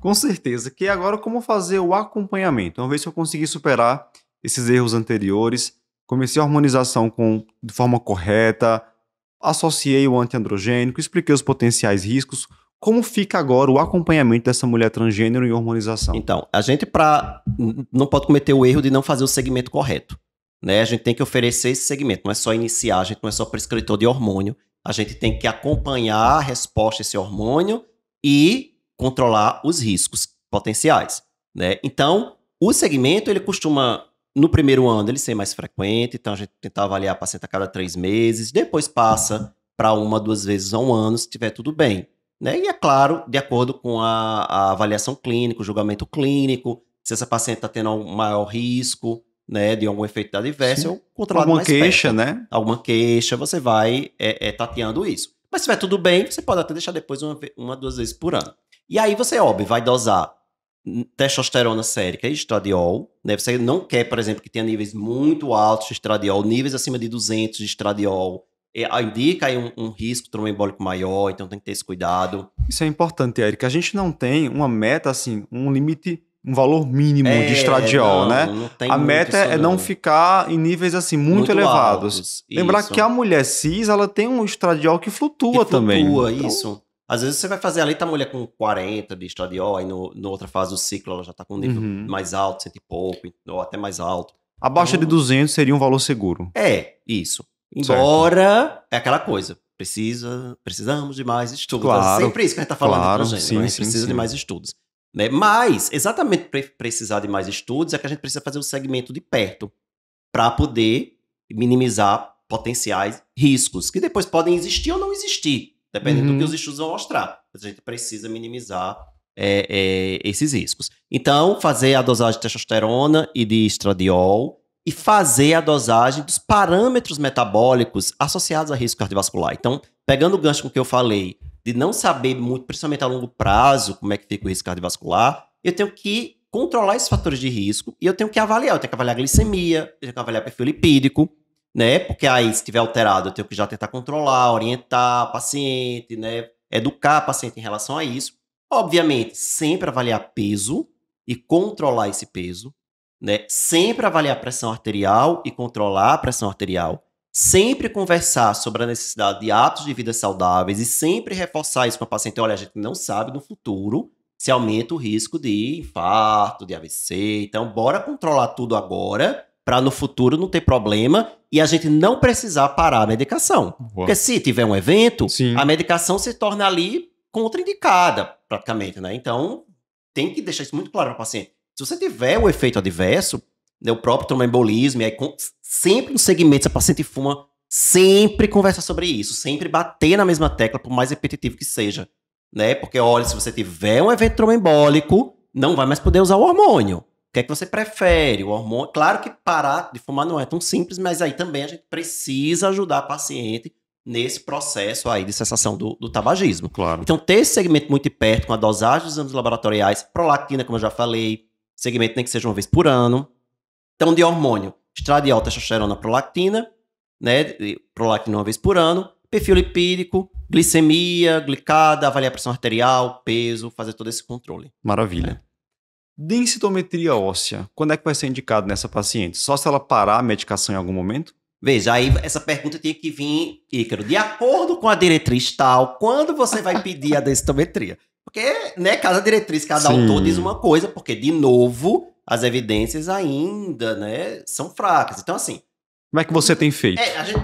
Com certeza, que agora como fazer o acompanhamento. Vamos ver se eu consegui superar esses erros anteriores, comecei a harmonização com, de forma correta, associei o antiandrogênico, expliquei os potenciais riscos. Como fica agora o acompanhamento dessa mulher transgênero em hormonização? Então, a gente pra, não pode cometer o erro de não fazer o segmento correto. Né? A gente tem que oferecer esse segmento, não é só iniciar, a gente não é só prescritor de hormônio. A gente tem que acompanhar a resposta a esse hormônio e controlar os riscos potenciais, né? Então, o segmento, ele costuma, no primeiro ano, ele ser mais frequente, então a gente tenta avaliar a paciente a cada três meses, depois passa para uma, duas vezes ao ano, se tiver tudo bem, né? E é claro, de acordo com a, a avaliação clínica, o julgamento clínico, se essa paciente está tendo um maior risco, né, de algum efeito adverso, Sim. ou controlado Alguma mais queixa, perto. né? Alguma queixa, você vai é, é, tateando isso. Mas se tiver tudo bem, você pode até deixar depois uma, uma duas vezes por ano. E aí você, óbvio, vai dosar testosterona sérica e estradiol. Né? Você não quer, por exemplo, que tenha níveis muito altos de estradiol, níveis acima de 200 de estradiol. É, indica aí um, um, risco tromboembólico maior, então tem que ter esse cuidado. Isso é importante, Eric. A gente não tem uma meta, assim, um limite um valor mínimo é, de estradiol, não, né? Não a meta é não, ficar em níveis assim muito, muito elevados. Altos, Lembrar isso. que a mulher cis, ela tem um estradiol que flutua, que flutua também. Flutua, então, isso. Às vezes você vai fazer ali, tá a mulher com 40 de estradiol, aí no, outra fase do ciclo ela já tá com um nível uhum. mais alto, cento e pouco, ou até mais alto. Abaixo então, de 200 seria um valor seguro. É, isso. Embora certo. é aquela coisa, precisa, precisamos de mais estudos. Claro, sempre isso que a gente tá falando claro, sim, né? sim, Precisa sim. de mais estudos. Né? Mas, exatamente precisar de mais estudos, é que a gente precisa fazer o segmento de perto para poder minimizar potenciais riscos, que depois podem existir ou não existir, dependendo uhum. do que os uhum. estudos vão mostrar. A gente precisa minimizar é, é, esses riscos. Então, fazer a dosagem de testosterona e de estradiol e fazer a dosagem dos parâmetros metabólicos associados a risco cardiovascular. Então, pegando o gancho com o que eu falei de não saber muito, principalmente a longo prazo, como é que fica o risco cardiovascular, eu tenho que controlar esses fatores de risco e eu tenho que avaliar. Eu tenho que avaliar a glicemia, eu tenho que avaliar perfil lipídico, né? Porque aí, se tiver alterado, eu tenho que já tentar controlar, orientar o paciente, né? Educar o paciente em relação a isso. Obviamente, sempre avaliar peso e controlar esse peso, né? Sempre avaliar pressão arterial e controlar a pressão arterial sempre conversar sobre a necessidade de atos de vida saudáveis e sempre reforçar isso para o paciente. Olha, a gente não sabe no futuro se aumenta o risco de infarto, de AVC. Então, bora controlar tudo agora para no futuro não ter problema e a gente não precisar parar a medicação. Boa. Porque se tiver um evento, Sim. a medicação se torna ali contraindicada, praticamente, né? Então, tem que deixar isso muito claro para o paciente. Se você tiver o efeito adverso, né, o próprio tromboembolismo, e aí com, sempre no segmento, se a paciente fuma, sempre conversar sobre isso, sempre bater na mesma tecla, por mais repetitivo que seja. Né? Porque, olha, se você tiver um evento tromboembólico, não vai mais poder usar o hormônio. O que é que você prefere? O hormônio. Claro que parar de fumar não é tão simples, mas aí também a gente precisa ajudar a paciente nesse processo aí de cessação do, do tabagismo. Claro. Então, ter esse segmento muito perto, com a dosagem dos exames laboratoriais, prolactina, como eu já falei, segmento nem que seja uma vez por ano, então, de hormônio, estradiol, testosterona, prolactina, né? Prolactina uma vez por ano, perfil lipídico, glicemia, glicada, avaliar a pressão arterial, peso, fazer todo esse controle. Maravilha. É. Densitometria óssea, quando é que vai ser indicado nessa paciente? Só se ela parar a medicação em algum momento? Veja, aí essa pergunta tinha que vir, Ícaro, de acordo com a diretriz tal, quando você vai pedir a densitometria? Porque, né, cada diretriz, cada Sim. autor diz uma coisa, porque, de novo, as evidências ainda né, são fracas. Então, assim. Como é que você tem feito? É, a gente,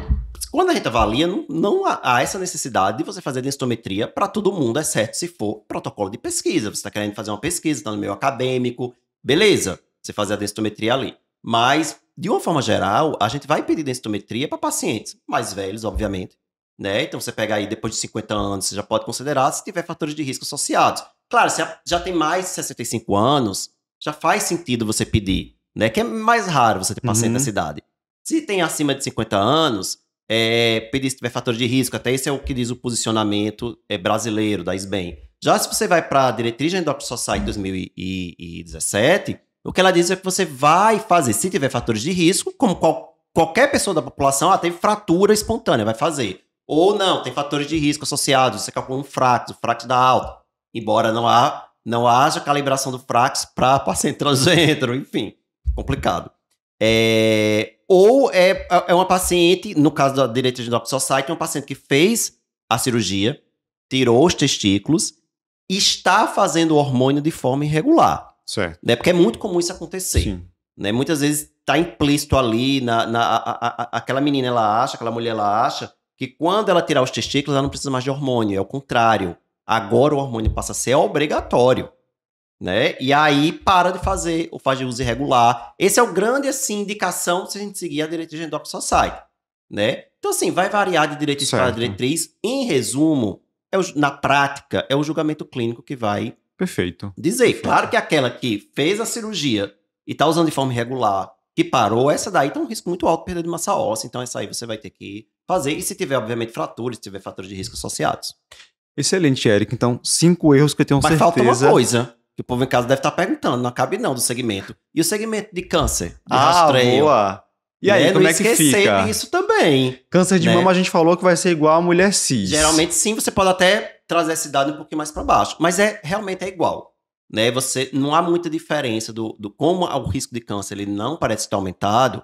quando a gente avalia, não, não há essa necessidade de você fazer densitometria para todo mundo, exceto é se for protocolo de pesquisa. Você está querendo fazer uma pesquisa, está no meio acadêmico, beleza, você fazer a densitometria ali. Mas, de uma forma geral, a gente vai pedir densitometria para pacientes mais velhos, obviamente. Né? Então, você pega aí depois de 50 anos, você já pode considerar se tiver fatores de risco associados. Claro, se já tem mais de 65 anos, já faz sentido você pedir, né? Que é mais raro você ter paciente uhum. na cidade. Se tem acima de 50 anos, é, pedir se tiver fator de risco, até esse é o que diz o posicionamento é, brasileiro da SBEM. Já se você vai para a diretriz da Endop Society 2017, o que ela diz é que você vai fazer, se tiver fatores de risco, como qual, qualquer pessoa da população, ah, teve fratura espontânea, vai fazer. Ou não, tem fatores de risco associados, você calcula um fraco, o fraco da alta, embora não há não haja calibração do Frax para paciente transgênero, enfim, complicado. É, ou é, é uma paciente, no caso da Diretriz do Society, uma paciente que fez a cirurgia, tirou os testículos, está fazendo o hormônio de forma irregular. Certo. Né? Porque é muito comum isso acontecer. Sim. Né? Muitas vezes está implícito ali, na, na a, a, a, aquela menina ela acha, aquela mulher ela acha, que quando ela tirar os testículos ela não precisa mais de hormônio, é o contrário. Agora o hormônio passa a ser obrigatório, né? E aí para de fazer ou faz de uso irregular. Esse é o grande assim indicação se a gente seguir a diretriz de Endocrine Society, né? Então assim, vai variar de diretriz certo. para diretriz. Em resumo, é o, na prática é o julgamento clínico que vai Perfeito. Dizer, Perfeito. claro que aquela que fez a cirurgia e está usando de forma irregular, que parou, essa daí tem tá um risco muito alto de perder de massa óssea, então essa aí você vai ter que fazer. E se tiver, obviamente, fraturas, se tiver fatores de risco associados. Excelente, Eric. Então, cinco erros que eu tenho Mas certeza. Mas falta uma coisa que o povo em casa deve estar tá perguntando, não cabe não do segmento. E o segmento de câncer, de ah, rastreio. Boa. E aí, né? como não é que fica? isso também. Câncer de né? mama a gente falou que vai ser igual a mulher cis. Geralmente sim, você pode até trazer essa idade um pouquinho mais para baixo, mas é realmente é igual. Né? Você não há muita diferença do, do como o risco de câncer ele não parece estar aumentado,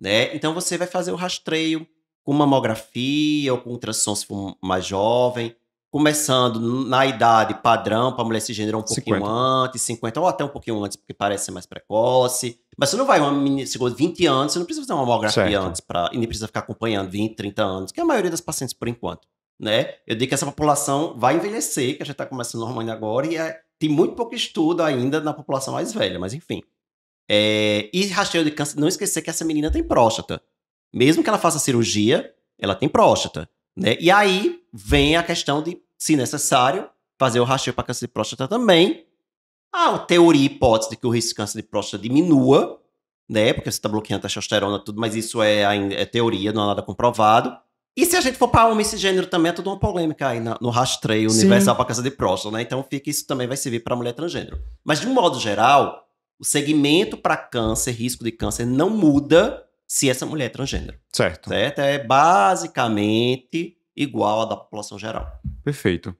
né? Então você vai fazer o rastreio com mamografia ou com ultrassom se for mais jovem, começando na idade padrão para mulher cisgênero um pouquinho 50. antes, 50 ou até um pouquinho antes, porque parece ser mais precoce. Mas você não vai, uma menina chegou 20 anos, você não precisa fazer uma mamografia certo. antes para e nem precisa ficar acompanhando 20, 30 anos, que é a maioria das pacientes por enquanto. Né? Eu digo que essa população vai envelhecer, que a gente está começando o hormônio agora, e é, tem muito pouco estudo ainda na população mais velha, mas enfim. É, e rastreio de câncer, não esquecer que essa menina tem próstata. Mesmo que ela faça cirurgia, ela tem próstata. Né? E aí vem a questão de se necessário, fazer o rastreio para câncer de próstata também. A teoria e hipótese de que o risco de câncer de próstata diminua, né? Porque você está bloqueando a testosterona tudo, mas isso é, é teoria, não é nada comprovado. E se a gente for para homem gênero também, é toda uma polêmica aí no rastreio universal para câncer de próstata, né? Então fica isso também vai servir para mulher transgênero. Mas de um modo geral, o segmento para câncer, risco de câncer, não muda se essa mulher é transgênero. Certo. Certo? É basicamente igual à da população geral. Perfeito.